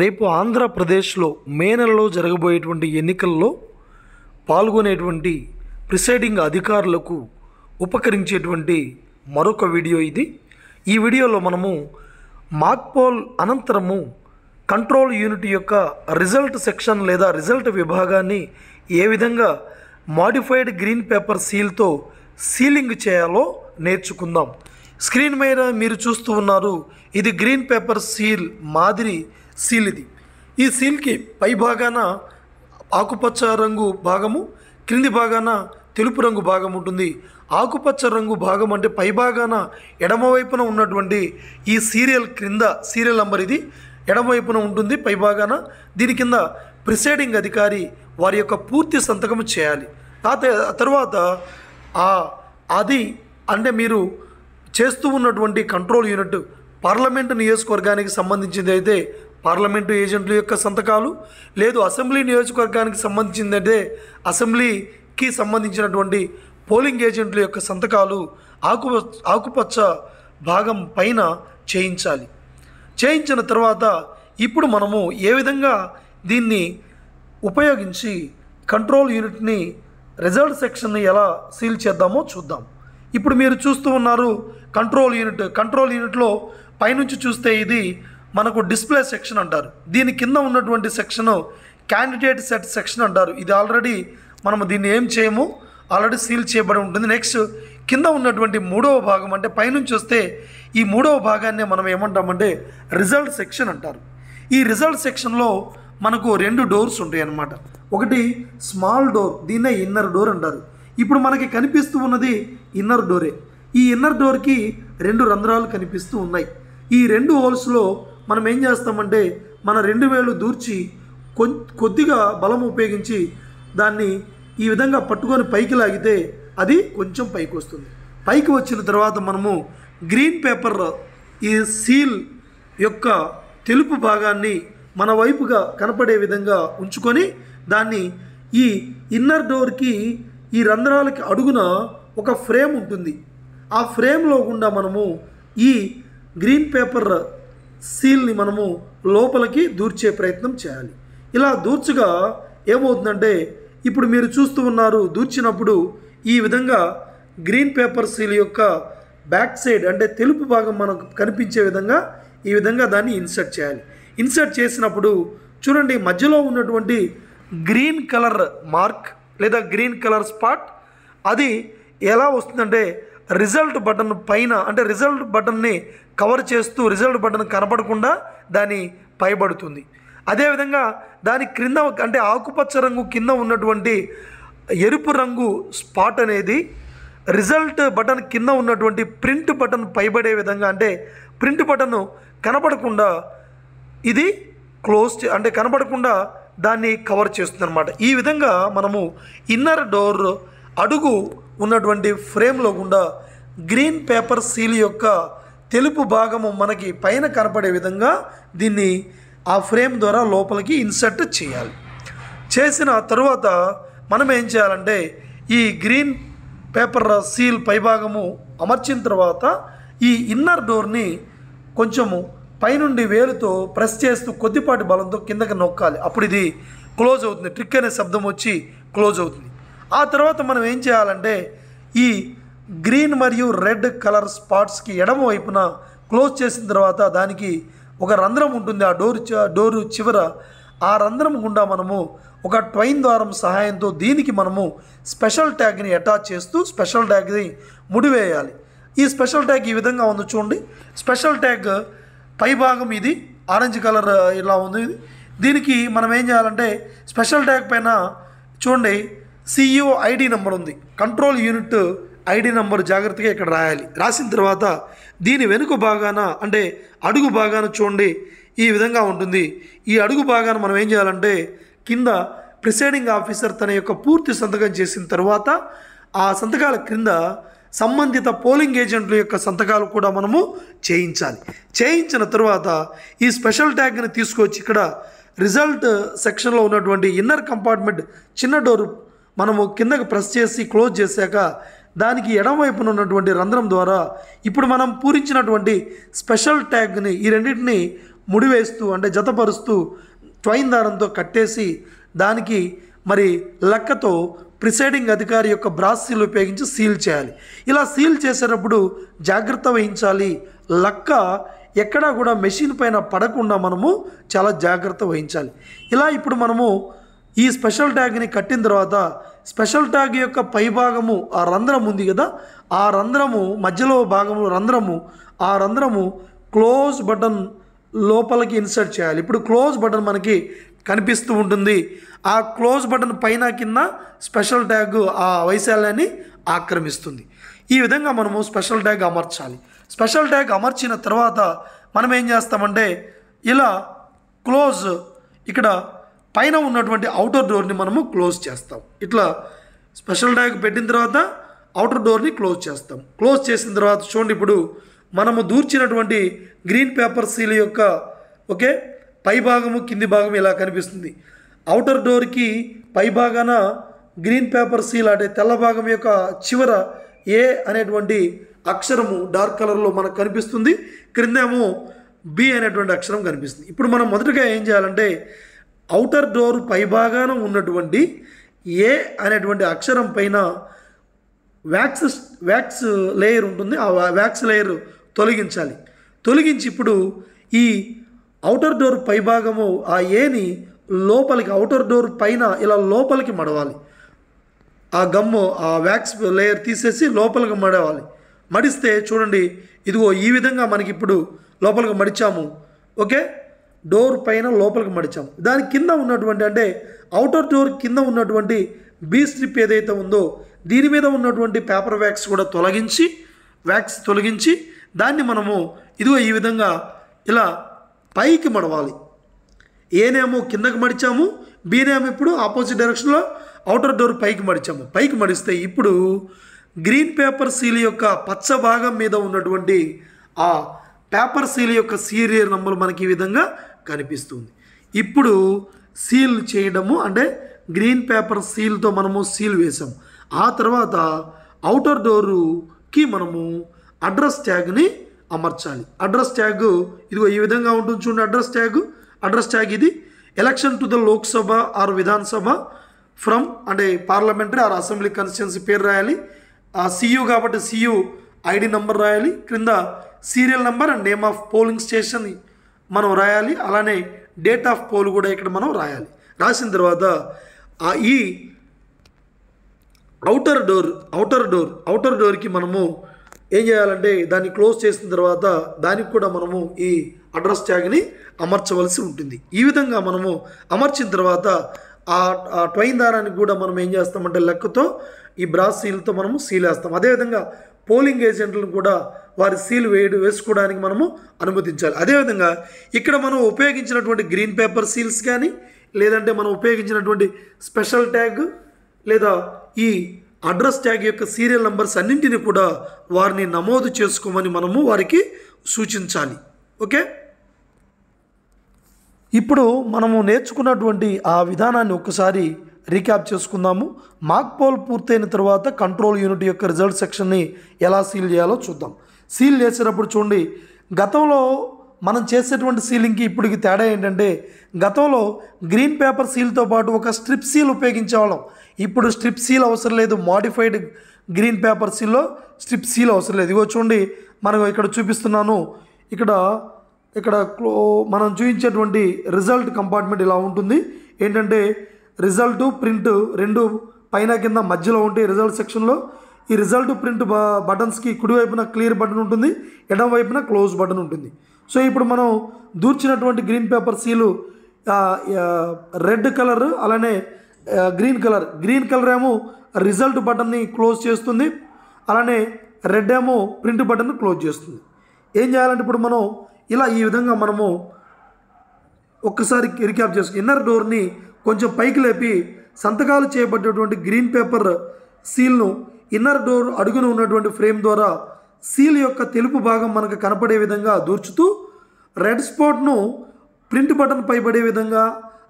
రేపు ఆంధ్రప్రదేశ్లో మే నెలలో జరగబోయేటువంటి ఎన్నికల్లో పాల్గొనేటువంటి ప్రిసైడింగ్ అధికారులకు ఉపకరించేటువంటి మరొక వీడియో ఇది ఈ వీడియోలో మనము మాక్పోల్ అనంతరము కంట్రోల్ యూనిట్ యొక్క రిజల్ట్ సెక్షన్ లేదా రిజల్ట్ విభాగాన్ని ఏ విధంగా మాడిఫైడ్ గ్రీన్ పేపర్ సీల్తో సీలింగ్ చేయాలో నేర్చుకుందాం స్క్రీన్ మీద మీరు చూస్తూ ఉన్నారు ఇది గ్రీన్ పేపర్ సీల్ మాదిరి సీల్ ఇది ఈ సీల్కి పై భాగాన ఆకుపచ్చ రంగు భాగము క్రింది భాగాన తెలుపు రంగు భాగం ఉంటుంది ఆకుపచ్చ రంగు భాగం అంటే పై భాగాన ఎడమవైపున ఉన్నటువంటి ఈ సీరియల్ క్రింద సీరియల్ నంబర్ ఇది ఎడమవైపున ఉంటుంది పై భాగాన దీని కింద ప్రిసైడింగ్ అధికారి వారి యొక్క పూర్తి సంతకం చేయాలి ఆ తర్వాత ఆ అది అంటే మీరు చేస్తూ ఉన్నటువంటి కంట్రోల్ యూనిట్ పార్లమెంటు నియోజకవర్గానికి సంబంధించింది అయితే పార్లమెంటు ఏజెంట్ల యొక్క సంతకాలు లేదు అసెంబ్లీ నియోజకవర్గానికి సంబంధించిందంటే అసెంబ్లీకి సంబంధించినటువంటి పోలింగ్ ఏజెంట్ల యొక్క సంతకాలు ఆకు ఆకుపచ్చ భాగం పైన చేయించాలి చేయించిన తర్వాత ఇప్పుడు మనము ఏ విధంగా దీన్ని ఉపయోగించి కంట్రోల్ యూనిట్ని రిజల్ట్ సెక్షన్ని ఎలా సీల్ చేద్దామో చూద్దాం ఇప్పుడు మీరు చూస్తూ ఉన్నారు కంట్రోల్ యూనిట్ కంట్రోల్ యూనిట్లో పైనుంచి చూస్తే ఇది మనకు డిస్ప్లే సెక్షన్ అంటారు దీని కింద ఉన్నటువంటి సెక్షను క్యాండిడేట్ సెట్ సెక్షన్ అంటారు ఇది ఆల్రెడీ మనము దీన్ని ఏం చేయము ఆల్రెడీ సీల్ చేయబడి ఉంటుంది నెక్స్ట్ కింద ఉన్నటువంటి మూడవ భాగం అంటే పైనుంచి వస్తే ఈ మూడవ భాగాన్ని మనం ఏమంటామంటే రిజల్ట్ సెక్షన్ అంటారు ఈ రిజల్ట్ సెక్షన్లో మనకు రెండు డోర్స్ ఉంటాయి అన్నమాట ఒకటి స్మాల్ డోర్ దీన్నే ఇన్నర్ డోర్ అంటారు ఇప్పుడు మనకి కనిపిస్తూ ఉన్నది ఇన్నర్ డోరే ఈ ఇన్నర్ డోర్కి రెండు రంధ్రాలు కనిపిస్తూ ఉన్నాయి ఈ రెండు హోల్స్లో మనం ఏం చేస్తామంటే మన రెండు వేలు దూర్చి కొద్దిగా బలం ఉపయోగించి దాన్ని ఈ విధంగా పట్టుకొని పైకి లాగితే అది కొంచెం పైకి వస్తుంది పైకి వచ్చిన తర్వాత మనము గ్రీన్ పేపర్ ఈ సీల్ యొక్క తెలుపు భాగాన్ని మన వైపుగా కనపడే విధంగా ఉంచుకొని దాన్ని ఈ ఇన్నర్ డోర్కి ఈ రంధ్రాలకి అడుగున ఒక ఫ్రేమ్ ఉంటుంది ఆ ఫ్రేమ్లో గుండా మనము ఈ గ్రీన్ పేపర్ సీల్ని మనము లోపలికి దూర్చే ప్రయత్నం చేయాలి ఇలా దూర్చగా ఏమవుతుందంటే ఇప్పుడు మీరు చూస్తూ ఉన్నారు దూర్చినప్పుడు ఈ విధంగా గ్రీన్ పేపర్ సీల్ యొక్క బ్యాక్ సైడ్ అంటే తెలుపు భాగం మనకు కనిపించే విధంగా ఈ విధంగా దాన్ని ఇన్సర్ట్ చేయాలి ఇన్సర్ట్ చేసినప్పుడు చూడండి మధ్యలో ఉన్నటువంటి గ్రీన్ కలర్ మార్క్ లేదా గ్రీన్ కలర్ స్పాట్ అది ఎలా వస్తుందంటే రిజల్ట్ బటన్ పైన అంటే రిజల్ట్ బటన్ని కవర్ చేస్తూ రిజల్ట్ బటన్ కనపడకుండా దాని పైబడుతుంది అదేవిధంగా దాని క్రింద అంటే ఆకుపచ్చ రంగు కింద ఉన్నటువంటి ఎరుపు రంగు స్పాట్ అనేది రిజల్ట్ బటన్ కింద ఉన్నటువంటి ప్రింట్ బటన్ పైబడే విధంగా అంటే ప్రింట్ బటన్ కనపడకుండా ఇది క్లోజ్ అంటే కనపడకుండా దాన్ని కవర్ చేస్తుంది అనమాట ఈ విధంగా మనము ఇన్నర్ డోర్ అడుగు ఉన్నటువంటి ఫ్రేమ్లో గుండా గ్రీన్ పేపర్ సీల్ యొక్క తెలుపు భాగము మనకి పైన కనపడే విధంగా దీన్ని ఆ ఫ్రేమ్ ద్వారా లోపలికి ఇన్సర్ట్ చేయాలి చేసిన తర్వాత మనం ఏం చేయాలంటే ఈ గ్రీన్ పేపర్ సీల్ పైభాగము అమర్చిన తర్వాత ఈ ఇన్నర్ డోర్ని కొంచెము పైనుండి వేలుతో ప్రెస్ చేస్తూ కొద్దిపాటి బలంతో కిందకి నొక్కాలి అప్పుడు ఇది క్లోజ్ అవుతుంది ట్రిక్ అనే శబ్దం వచ్చి క్లోజ్ అవుతుంది ఆ తర్వాత మనం ఏం చేయాలంటే ఈ గ్రీన్ మరియు రెడ్ కలర్ స్పాట్స్కి ఎడమ వైపున క్లోజ్ చేసిన తర్వాత దానికి ఒక రంధ్రం ఉంటుంది ఆ డోర్ డోరు చివర ఆ రంధ్రం గుండా మనము ఒక ట్వైన్ ద్వారం సహాయంతో దీనికి మనము స్పెషల్ ట్యాగ్ని అటాచ్ చేస్తూ స్పెషల్ ట్యాగ్ని ముడివేయాలి ఈ స్పెషల్ ట్యాగ్ ఈ విధంగా ఉంది చూడండి స్పెషల్ ట్యాగ్ పై భాగం ఇది ఆరెంజ్ కలర్ ఇలా ఉంది దీనికి మనం ఏం చేయాలంటే స్పెషల్ ట్యాగ్ పైన చూడండి సిఇఓ ఐడి నెంబర్ ఉంది కంట్రోల్ యూనిట్ ఐడి నెంబర్ జాగ్రత్తగా ఇక్కడ రాయాలి రాసిన తర్వాత దీని వెనుక భాగాన అంటే అడుగు భాగాన చూడండి ఈ విధంగా ఉంటుంది ఈ అడుగు భాగాన మనం ఏం చేయాలంటే కింద ప్రిసైడింగ్ ఆఫీసర్ తన యొక్క పూర్తి సంతకం చేసిన తర్వాత ఆ సంతకాల క్రింద సంబంధిత పోలింగ్ ఏజెంట్ల యొక్క సంతకాలు కూడా మనము చేయించాలి చేయించిన తర్వాత ఈ స్పెషల్ ట్యాగ్ని తీసుకొచ్చి ఇక్కడ రిజల్ట్ సెక్షన్లో ఉన్నటువంటి ఇన్నర్ కంపార్ట్మెంట్ చిన్న డోర్ మనము కిందకు ప్రెస్ చేసి క్లోజ్ చేశాక దానికి ఎడమవైపున ఉన్నటువంటి రంధ్రం ద్వారా ఇప్పుడు మనం పూరించినటువంటి స్పెషల్ ట్యాగ్ని ఈ రెండింటిని ముడివేస్తూ అంటే జతపరుస్తూ ట్వైన్ దారంతో కట్టేసి దానికి మరి లెక్కతో ప్రిసైడింగ్ అధికారి యొక్క బ్రాస్ సీల్ ఉపయోగించి సీల్ చేయాలి ఇలా సీల్ చేసేటప్పుడు జాగ్రత్త వహించాలి లక్క ఎక్కడా కూడా మెషిన్ పైన పడకుండా మనము చాలా జాగ్రత్త వహించాలి ఇలా ఇప్పుడు మనము ఈ స్పెషల్ ట్యాగ్ని కట్టిన తర్వాత స్పెషల్ ట్యాగ్ యొక్క పై భాగము ఆ రంధ్రం ఉంది కదా ఆ రంధ్రము మధ్యలో భాగము రంధ్రము ఆ రంధ్రము క్లోజ్ బటన్ లోపలికి ఇన్సర్ట్ చేయాలి ఇప్పుడు క్లోజ్ బటన్ మనకి కనిపిస్తూ ఉంటుంది ఆ క్లోజ్ బటన్ పైన కింద స్పెషల్ ట్యాగ్ ఆ వైశాల్యాన్ని ఆక్రమిస్తుంది ఈ విధంగా మనము స్పెషల్ ట్యాగ్ అమర్చాలి స్పెషల్ ట్యాగ్ అమర్చిన తర్వాత మనం ఏం చేస్తామంటే ఇలా క్లోజ్ ఇక్కడ పైన ఉన్నటువంటి అవుటర్ డోర్ని మనము క్లోజ్ చేస్తాం ఇట్లా స్పెషల్ ట్యాగ్ పెట్టిన తర్వాత అవుటర్ డోర్ని క్లోజ్ చేస్తాం క్లోజ్ చేసిన తర్వాత చూడండి ఇప్పుడు మనము దూర్చినటువంటి గ్రీన్ పేపర్ సీల్ యొక్క ఓకే పై భాగము కింది భాగం ఇలా కనిపిస్తుంది అవుటర్ డోర్కి పై భాగాన గ్రీన్ పేపర్ సీల్ అంటే తెల్ల భాగం యొక్క చివర ఏ అనేటువంటి అక్షరము డార్క్ కలర్లో మనకు కనిపిస్తుంది క్రిందేమో బి అనేటువంటి అక్షరం కనిపిస్తుంది ఇప్పుడు మనం మొదటగా ఏం చేయాలంటే అవుటర్ డోర్ పైభాగాన ఉన్నటువంటి ఏ అనేటువంటి అక్షరం పైన వ్యాక్స్ వ్యాక్స్ లేయర్ ఉంటుంది ఆ వ్యాక్స్ లేయర్ తొలగించాలి తొలగించి ఇప్పుడు ఈ అవుటర్ డోర్ పైభాగము ఆ ఏని లోపలికి అవుటర్ డోర్ పైన ఇలా లోపలికి మడవాలి ఆ గమ్ము ఆ వ్యాక్స్ లేయర్ తీసేసి లోపలికి మడవాలి మడిస్తే చూడండి ఇదిగో ఈ విధంగా మనకి ఇప్పుడు లోపలికి మడిచాము ఓకే డోర్ పైన లోపలికి మడిచాం దాని కింద ఉన్నటువంటి అంటే అవుటర్ డోర్ కింద ఉన్నటువంటి బీ స్ట్రిప్ ఏదైతే ఉందో దీని మీద ఉన్నటువంటి పేపర్ వ్యాక్స్ కూడా తొలగించి వ్యాక్స్ తొలగించి దాన్ని మనము ఇదిగో ఈ విధంగా ఇలా పైకి మడవాలి ఏనేమో కిందకి మడిచాము బీనేమో ఇప్పుడు ఆపోజిట్ డైరెక్షన్లో అవుటర్ డోర్ పైకి మడిచాము పైకి మడిస్తే ఇప్పుడు గ్రీన్ పేపర్ సీల్ యొక్క పచ్చ భాగం మీద ఉన్నటువంటి ఆ పేపర్ సీల్ యొక్క సీరియల్ నెంబర్ మనకి ఈ విధంగా కనిపిస్తుంది ఇప్పుడు సీల్ చేయడము అంటే గ్రీన్ పేపర్ సీల్తో మనము సీల్ వేసాం ఆ తర్వాత అవుటర్ డోరుకి మనము అడ్రస్ ట్యాగ్ని అమర్చాలి అడ్రస్ ట్యాగ్ ఇదిగో ఈ విధంగా ఉంటుంది చూడండి అడ్రస్ ట్యాగ్ అడ్రస్ ట్యాగ్ ఇది election to the Lok Sabha or Vidhan Sabha from అంటే పార్లమెంటరీ ఆర్ అసెంబ్లీ కన్స్టిట్యున్సీ పేరు రాయాలి ఆ సీయూ కాబట్టి సీయూ ఐడి నంబర్ రాయాలి క్రింద serial number and name of polling station మనం రాయాలి అలానే డేట్ ఆఫ్ పోల్ కూడా ఇక్కడ మనం రాయాలి రాసిన తర్వాత ఈ outer door outer door outer డోర్కి మనము ఏం చేయాలంటే దాన్ని క్లోజ్ చేసిన తర్వాత దానికి కూడా మనము ఈ అడ్రస్ ట్యాగ్ని అమర్చవలసి ఉంటుంది ఈ విధంగా మనము అమర్చిన తర్వాత ఆ ట్వైన్ దారానికి కూడా మనం ఏం చేస్తామంటే లెక్కతో ఈ బ్రాస్ సీల్తో మనము సీలేస్తాం అదేవిధంగా పోలింగ్ ఏజెంట్లను కూడా వారి సీల్ వేయడం వేసుకోవడానికి మనము అనుమతించాలి అదేవిధంగా ఇక్కడ మనం ఉపయోగించినటువంటి గ్రీన్ పేపర్ సీల్స్ కానీ లేదంటే మనం ఉపయోగించినటువంటి స్పెషల్ ట్యాగ్ లేదా ఈ అడ్రస్ ట్యాగ్ యొక్క సీరియల్ నంబర్స్ అన్నింటినీ కూడా వారిని నమోదు చేసుకోమని మనము వారికి సూచించాలి ఓకే ఇప్పుడు మనము నేర్చుకున్నటువంటి ఆ విధానాన్ని ఒక్కసారి రీక్యాప్ చేసుకుందాము మాక్ పోల్ పూర్తయిన తర్వాత కంట్రోల్ యూనిట్ యొక్క రిజల్ట్ సెక్షన్ని ఎలా సీల్ చేయాలో చూద్దాం సీల్ చేసేటప్పుడు చూడండి గతంలో మనం చేసేటువంటి సీలింగ్కి ఇప్పటికి తేడా ఏంటంటే గతంలో గ్రీన్ పేపర్ సీల్తో పాటు ఒక స్ట్రిప్ సీల్ ఉపయోగించేవాళ్ళం ఇప్పుడు స్ట్రిప్ సీల్ అవసరం లేదు మాడిఫైడ్ గ్రీన్ పేపర్ సీల్లో స్ట్రిప్ సీల్ అవసరం లేదు ఇగో చూడండి మనం ఇక్కడ చూపిస్తున్నాను ఇక్కడ ఇక్కడ మనం చూపించేటువంటి రిజల్ట్ కంపార్ట్మెంట్ ఇలా ఉంటుంది ఏంటంటే రిజల్ట్ ప్రింట్ రెండు పైన కింద మధ్యలో ఉంటాయి రిజల్ట్ సెక్షన్లో ఈ రిజల్ట్ ప్రింట్ బటన్స్కి కుడివైపున క్లియర్ బటన్ ఉంటుంది ఎడం వైపున క్లోజ్ బటన్ ఉంటుంది సో ఇప్పుడు మనం దూర్చినటువంటి green paper seal red colour అలానే గ్రీన్ కలర్ గ్రీన్ కలర్ ఏమో రిజల్ట్ బటన్ని క్లోజ్ చేస్తుంది అలానే రెడ్ ఏమో ప్రింట్ బటన్ క్లోజ్ చేస్తుంది ఏం చేయాలంటే ఇప్పుడు మనం ఇలా ఈ విధంగా మనము ఒక్కసారి రికాప్ చేసుకుని ఇన్నర్ డోర్ని కొంచెం పైకి లేపి సంతకాలు చేయబడ్డటువంటి గ్రీన్ పేపర్ సీల్ను ఇన్నర్ డోర్ అడుగున ఉన్నటువంటి ఫ్రేమ్ ద్వారా సీల్ యొక్క తెలుపు భాగం మనకు కనపడే విధంగా దూర్చుతూ రెడ్ స్పాట్ను ప్రింట్ బటన్ పైబడే విధంగా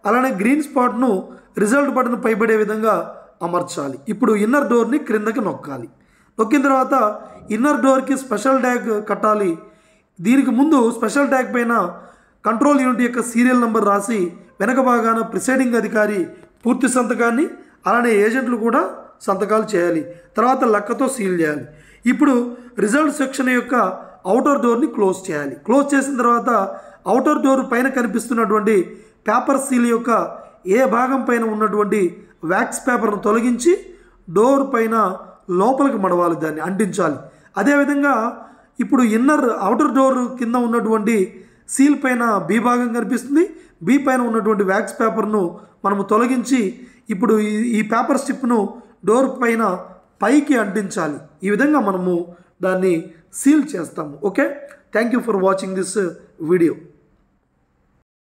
అలానే గ్రీన్ స్పాట్ను రిజల్ట్ బటన్ పైబడే విధంగా అమర్చాలి ఇప్పుడు ఇన్నర్ డోర్ని క్రిందకి నొక్కాలి నొక్కిన తర్వాత ఇన్నర్ డోర్కి స్పెషల్ ట్యాగ్ కట్టాలి దీనికి ముందు స్పెషల్ ట్యాగ్ పైన కంట్రోల్ యూనిట్ యొక్క సీరియల్ నెంబర్ రాసి వెనక భాగాన ప్రిసైడింగ్ అధికారి పూర్తి సంతకాన్ని అలానే ఏజెంట్లు కూడా సంతకాలు చేయాలి తర్వాత లక్కతో సీల్ చేయాలి ఇప్పుడు రిజల్ట్ సెక్షన్ యొక్క అవుటర్ డోర్ని క్లోజ్ చేయాలి క్లోజ్ చేసిన తర్వాత అవుటర్ డోర్ పైన కనిపిస్తున్నటువంటి పేపర్ సీల్ యొక్క ఏ భాగం పైన ఉన్నటువంటి వ్యాక్స్ పేపర్ను తొలగించి డోర్ పైన లోపలికి మడవాలి దాన్ని అంటించాలి అదేవిధంగా ఇప్పుడు ఇన్నర్ అవుటర్ డోర్ కింద ఉన్నటువంటి సీల్ పైన బీ భాగం కనిపిస్తుంది బి పైన ఉన్నటువంటి వ్యాక్స్ పేపర్ను మనము తొలగించి ఇప్పుడు ఈ పేపర్ స్టిప్ను డోర్ పైన పైకి అంటించాలి ఈ విధంగా మనము దాన్ని సీల్ చేస్తాము okay thank you for watching this video